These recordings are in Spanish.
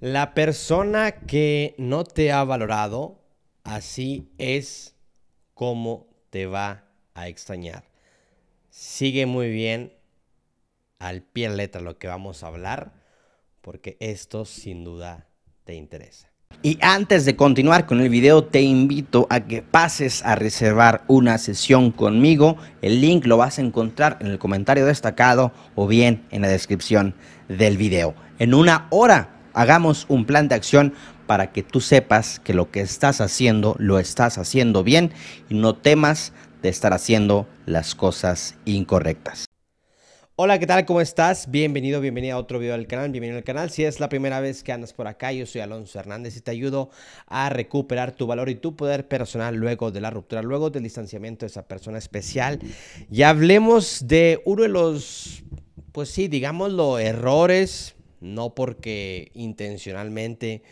La persona que no te ha valorado, así es como te va a extrañar. Sigue muy bien al pie letra lo que vamos a hablar, porque esto sin duda te interesa. Y antes de continuar con el video, te invito a que pases a reservar una sesión conmigo. El link lo vas a encontrar en el comentario destacado o bien en la descripción del video. En una hora hagamos un plan de acción para que tú sepas que lo que estás haciendo lo estás haciendo bien y no temas de estar haciendo las cosas incorrectas. Hola, ¿qué tal? ¿Cómo estás? Bienvenido, bienvenida a otro video del canal, bienvenido al canal. Si es la primera vez que andas por acá, yo soy Alonso Hernández y te ayudo a recuperar tu valor y tu poder personal luego de la ruptura, luego del distanciamiento de esa persona especial. Y hablemos de uno de los, pues sí, digámoslo, errores no porque intencionalmente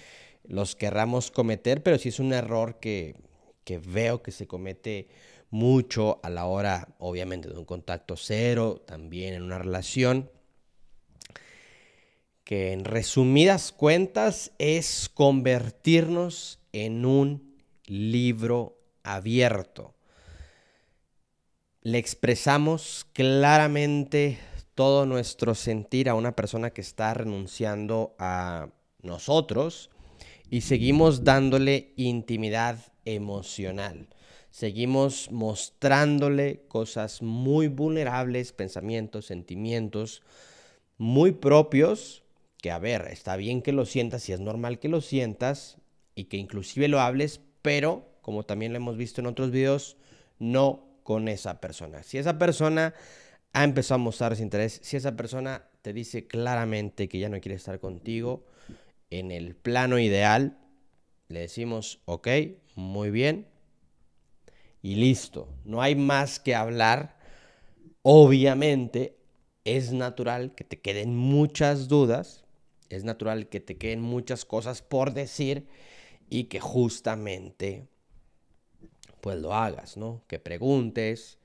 los querramos cometer, pero sí es un error que, que veo que se comete mucho a la hora, obviamente, de un contacto cero, también en una relación, que en resumidas cuentas es convertirnos en un libro abierto. Le expresamos claramente todo nuestro sentir a una persona que está renunciando a nosotros y seguimos dándole intimidad emocional. Seguimos mostrándole cosas muy vulnerables, pensamientos, sentimientos muy propios, que a ver, está bien que lo sientas y es normal que lo sientas y que inclusive lo hables, pero como también lo hemos visto en otros videos, no con esa persona. Si esa persona ha empezado a mostrar ese interés. si esa persona te dice claramente que ya no quiere estar contigo, en el plano ideal, le decimos, ok, muy bien, y listo, no hay más que hablar. Obviamente, es natural que te queden muchas dudas, es natural que te queden muchas cosas por decir y que justamente pues lo hagas, ¿no? Que preguntes,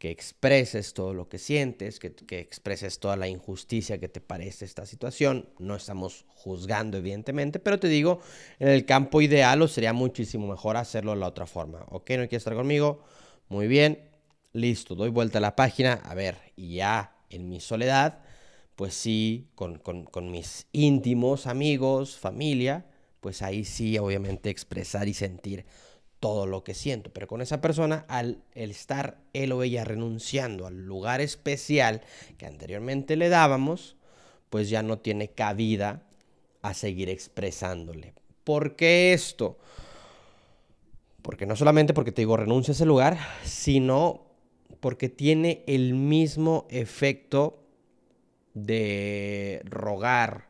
que expreses todo lo que sientes, que, que, expreses toda la injusticia que te parece esta situación. No estamos juzgando, evidentemente, pero te digo, en el campo ideal o sería muchísimo mejor hacerlo de la otra forma. ¿Ok? ¿No quieres estar conmigo? Muy bien, listo, doy vuelta a la página. A ver, y ya en mi soledad, pues sí, con, con mis íntimos amigos, familia, pues ahí sí, obviamente, expresar y sentir todo lo que siento. Pero con esa persona, al estar él o ella renunciando al lugar especial que anteriormente le dábamos, pues ya no tiene cabida a seguir expresándole. ¿Por qué esto? Porque no solamente porque te digo renuncia a ese lugar, sino porque tiene el mismo efecto de rogar,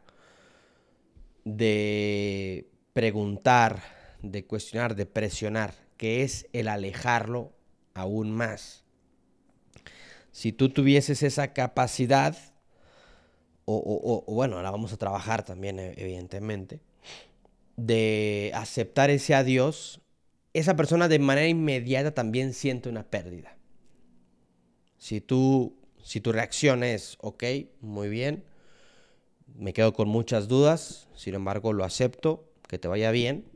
de preguntar, de cuestionar, de presionar, que es el alejarlo aún más. Si tú tuvieses esa capacidad, o, bueno, ahora vamos a trabajar también, e, evidentemente, de aceptar ese adiós, esa persona de manera inmediata también siente una pérdida. Si tú, si tu reacción es, ok, muy bien, me quedo con muchas dudas, sin embargo lo acepto, que te vaya bien,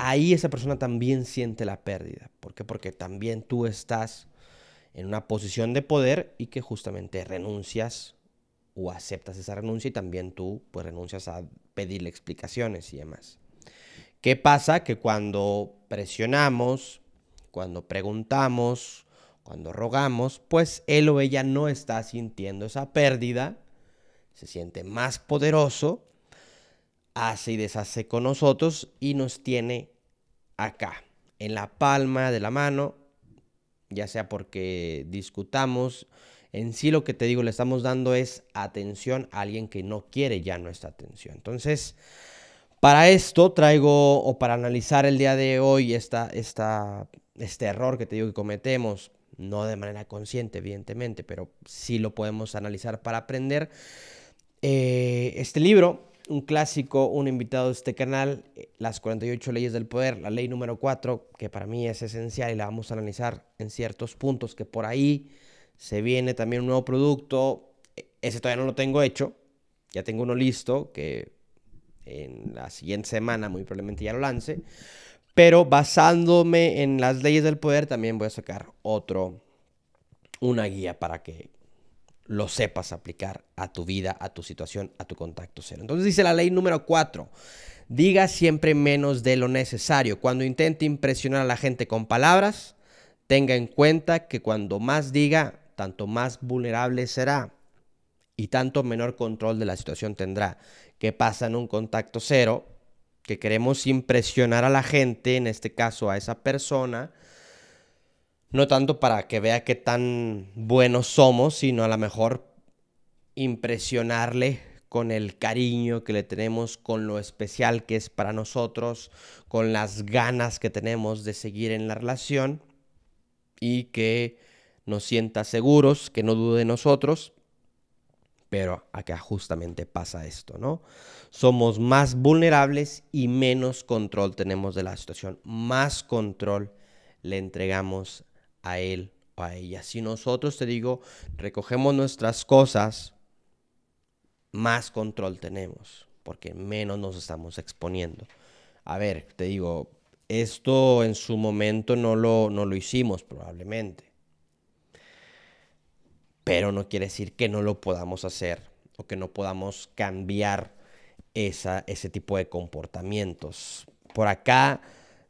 ahí esa persona también siente la pérdida. ¿Por qué? Porque también tú estás en una posición de poder y que justamente renuncias o aceptas esa renuncia y también tú pues renuncias a pedirle explicaciones y demás. ¿Qué pasa? Que cuando presionamos, cuando preguntamos, cuando rogamos, pues él o ella no está sintiendo esa pérdida, se siente más poderoso hace y deshace con nosotros y nos tiene acá, en la palma de la mano, ya sea porque discutamos, en sí lo que te digo, le estamos dando es atención a alguien que no quiere ya nuestra atención. Entonces, para esto traigo, o para analizar el día de hoy esta, esta, este error que te digo que cometemos, no de manera consciente, evidentemente, pero sí lo podemos analizar para aprender. Eh, este libro un clásico, un invitado de este canal, eh, las 48 leyes del poder, la ley número 4, que para mí es esencial y la vamos a analizar en ciertos puntos, que por ahí se viene también un nuevo producto, e, ese todavía no lo tengo hecho, ya tengo uno listo, que en la siguiente semana muy probablemente ya lo lance, pero basándome en las leyes del poder también voy a sacar otro, una guía para que lo sepas aplicar a tu vida, a tu situación, a tu contacto cero. Entonces dice la ley número 4, diga siempre menos de lo necesario. Cuando intente impresionar a la gente con palabras, tenga en cuenta que cuando más diga, tanto más vulnerable será y tanto menor control de la situación tendrá. ¿Qué pasa en un contacto cero? Que queremos impresionar a la gente, en este caso a esa persona, no tanto para que vea qué tan buenos somos, sino a lo mejor impresionarle con el cariño que le tenemos, con lo especial que es para nosotros, con las ganas que tenemos de seguir en la relación y que nos sienta seguros, que no dude de nosotros. Pero acá justamente pasa esto, ¿no? Somos más vulnerables y menos control tenemos de la situación, más control le entregamos a él o a ella. Si nosotros, te digo, recogemos nuestras cosas, más control tenemos, porque menos nos estamos exponiendo. A ver, te digo, esto en su momento no lo, no lo hicimos probablemente, pero no quiere decir que no lo podamos hacer o que no podamos cambiar esa, ese tipo de comportamientos. Por acá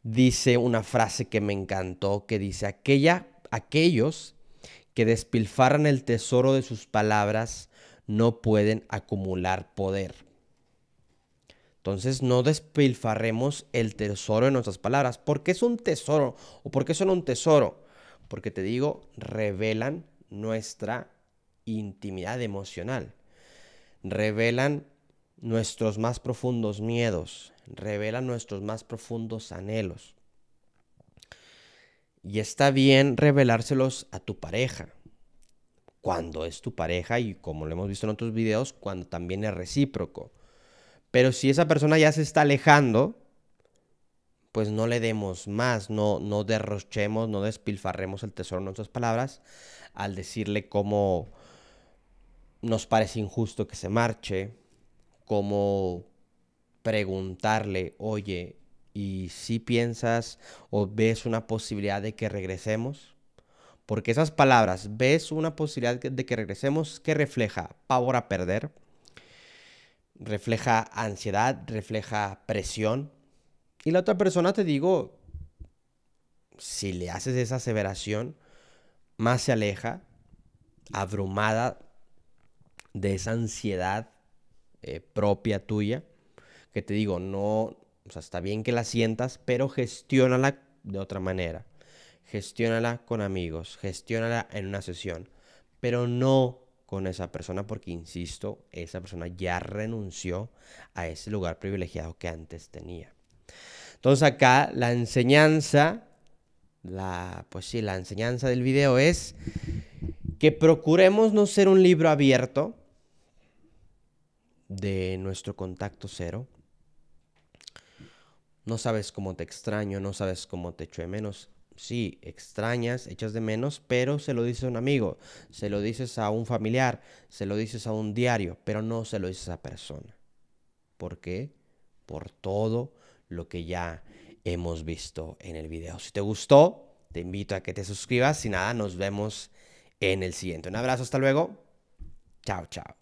dice una frase que me encantó, que dice, Aquella, aquellos que despilfarran el tesoro de sus palabras no pueden acumular poder. Entonces no despilfarremos el tesoro de nuestras palabras. ¿Por qué es un tesoro? ¿O por qué son un tesoro? Porque te digo, revelan nuestra intimidad emocional. Revelan nuestros más profundos miedos, revela nuestros más profundos anhelos. Y está bien revelárselos a tu pareja, cuando es tu pareja y como lo hemos visto en otros videos, cuando también es recíproco. Pero si esa persona ya se está alejando, pues no le demos más, no, no derrochemos, no despilfarremos el tesoro de nuestras palabras al decirle cómo nos parece injusto que se marche, como preguntarle, oye, ¿y si piensas o ves una posibilidad de que regresemos? Porque esas palabras, ¿ves una posibilidad de que regresemos? que refleja? Pavor a perder, refleja ansiedad, refleja presión. Y la otra persona, te digo, si le haces esa aseveración, más se aleja, abrumada de esa ansiedad eh, propia tuya, que te digo, no, o sea, está bien que la sientas, pero gestiónala de otra manera. Gestiónala con amigos, gestiónala en una sesión, pero no con esa persona porque, insisto, esa persona ya renunció a ese lugar privilegiado que antes tenía. Entonces acá la enseñanza, la, pues sí, la enseñanza del video es que procuremos no ser un libro abierto, de nuestro contacto cero. No sabes cómo te extraño, no sabes cómo te echo de menos. Sí, extrañas, echas de menos, pero se lo dices a un amigo, se lo dices a un familiar, se lo dices a un diario, pero no se lo dices a esa persona. ¿Por qué? Por todo lo que ya hemos visto en el video. Si te gustó, te invito a que te suscribas. Si nada, nos vemos en el siguiente. Un abrazo, hasta luego. Chao, chao.